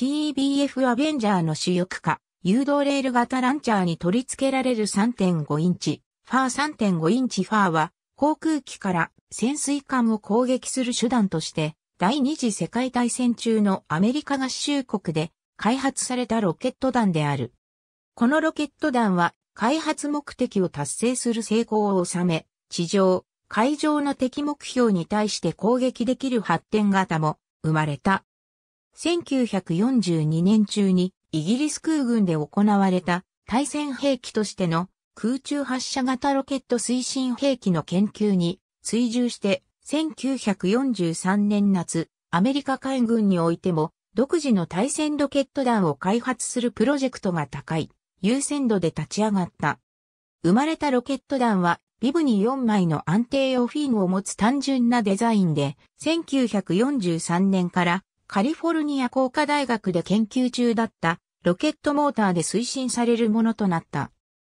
TBF アベンジャーの主翼化、誘導レール型ランチャーに取り付けられる3.5インチ、ファー3.5インチファーは、航空機から潜水艦を攻撃する手段として、第二次世界大戦中のアメリカ合衆国で開発されたロケット弾である。このロケット弾は開発目的を達成する成功を収め、地上、海上の敵目標に対して攻撃できる発展型も生まれた。1942年中にイギリス空軍で行われた対戦兵器としての空中発射型ロケット推進兵器の研究に追従して1943年夏、アメリカ海軍においても独自の対戦ロケット弾を開発するプロジェクトが高い優先度で立ち上がった。生まれたロケット弾はビブに4枚の安定用フィンを持つ単純なデザインで、1943年からカリフォルニア工科大学で研究中だったロケットモーターで推進されるものとなった。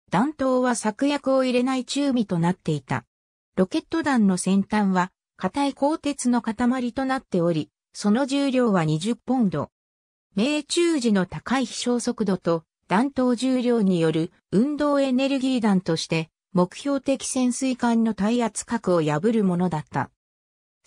弾頭は作薬を入れない中身となっていた。ロケット弾の先端は硬い鋼鉄の塊となっており、その重量は20ポンド。命中時の高い飛翔速度と弾頭重量による運動エネルギー弾として目標的潜水艦の耐圧核を破るものだった。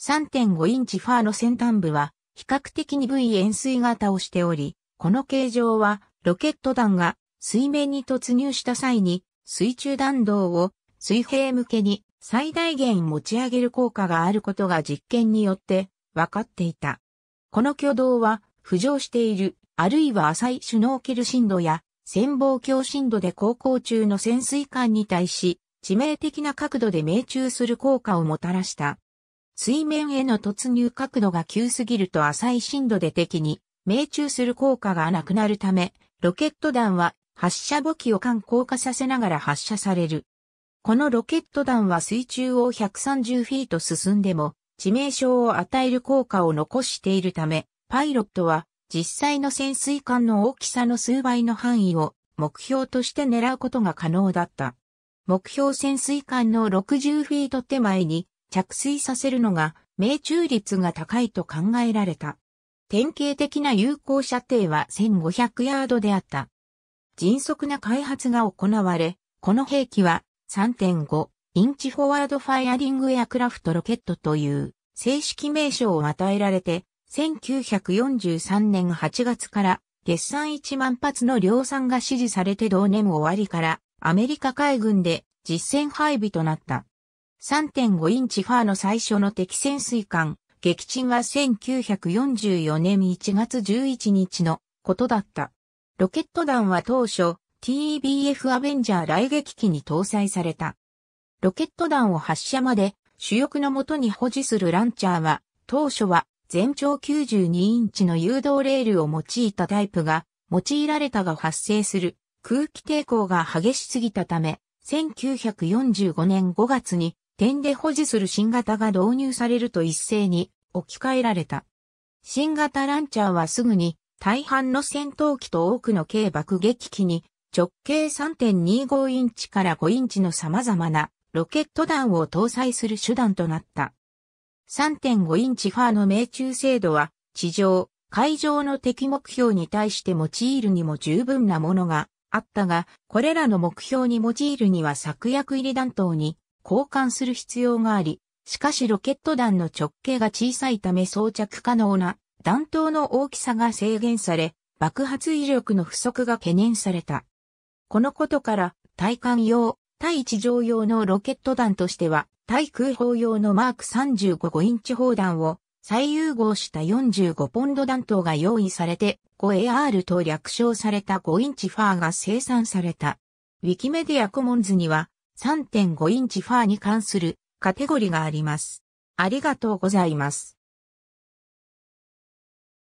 3.5インチファーの先端部は比較的部位円錐型をしており、この形状はロケット弾が水面に突入した際に水中弾道を水平向けに最大限持ち上げる効果があることが実験によって分かっていた。この挙動は浮上している、あるいは浅いシュノーケル深度や潜望鏡深度で航行中の潜水艦に対し致命的な角度で命中する効果をもたらした。水面への突入角度が急すぎると浅い深度で敵に命中する効果がなくなるため、ロケット弾は発射母機を観硬化させながら発射される。このロケット弾は水中を130フィート進んでも致命傷を与える効果を残しているため、パイロットは実際の潜水艦の大きさの数倍の範囲を目標として狙うことが可能だった。目標潜水艦の60フィート手前に着水させるのが命中率が高いと考えられた。典型的な有効射程は1500ヤードであった。迅速な開発が行われ、この兵器は3.5インチフォワードファイアリングエアクラフトロケットという正式名称を与えられて、1943年8月から月産1万発の量産が指示されて同年終わりからアメリカ海軍で実戦配備となった。3.5インチファーの最初の敵潜水艦、撃沈は1944年1月11日のことだった。ロケット弾は当初 TBF アベンジャー来撃機に搭載された。ロケット弾を発射まで主翼のとに保持するランチャーは当初は全長92インチの誘導レールを用いたタイプが用いられたが発生する空気抵抗が激しすぎたため1945年5月に点で保持する新型が導入されると一斉に置き換えられた。新型ランチャーはすぐに大半の戦闘機と多くの軽爆撃機に直径3.25インチから5インチの様々なロケット弾を搭載する手段となった。3.5インチファーの命中精度は地上、海上の敵目標に対して用いるにも十分なものがあったが、これらの目標に用いるには策略入り弾頭に交換する必要があり、しかしロケット弾の直径が小さいため装着可能な弾頭の大きさが制限され、爆発威力の不足が懸念された。このことから、対艦用、対地上用のロケット弾としては、対空砲用のマーク35インチ砲弾を最融合した45ポンド弾頭が用意されて、5AR と略称された5インチファーが生産された。ウィキメディアコモンズには、3.5インチファーに関するカテゴリがあります。ありがとうございます。